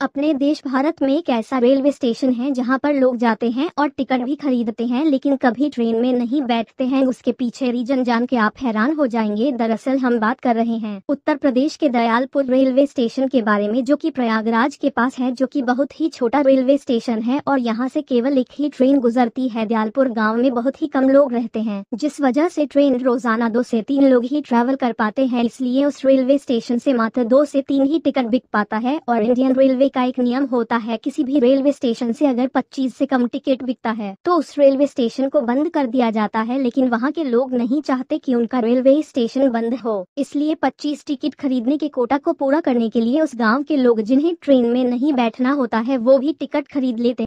अपने देश भारत में एक ऐसा रेलवे स्टेशन है जहां पर लोग जाते हैं और टिकट भी खरीदते हैं लेकिन कभी ट्रेन में नहीं बैठते हैं उसके पीछे रीजन जान के आप हैरान हो जाएंगे दरअसल हम बात कर रहे हैं उत्तर प्रदेश के दयालपुर रेलवे स्टेशन के बारे में जो कि प्रयागराज के पास है जो कि बहुत ही छोटा रेलवे स्टेशन है और यहाँ से केवल एक ही ट्रेन गुजरती है दयालपुर गाँव में बहुत ही कम लोग रहते हैं जिस वजह से ट्रेन रोजाना दो से तीन लोग ही ट्रेवल कर पाते हैं इसलिए उस रेलवे स्टेशन से मात्र दो से तीन ही टिकट बिक पाता है और इंडियन रेलवे का एक नियम होता है किसी भी रेलवे स्टेशन से अगर 25 से कम टिकट बिकता है तो उस रेलवे स्टेशन को बंद कर दिया जाता है लेकिन वहाँ के लोग नहीं चाहते कि उनका रेलवे स्टेशन बंद हो इसलिए 25 टिकट खरीदने के कोटा को पूरा करने के लिए उस गाँव के लोग जिन्हें ट्रेन में नहीं बैठना होता है वो भी टिकट खरीद लेते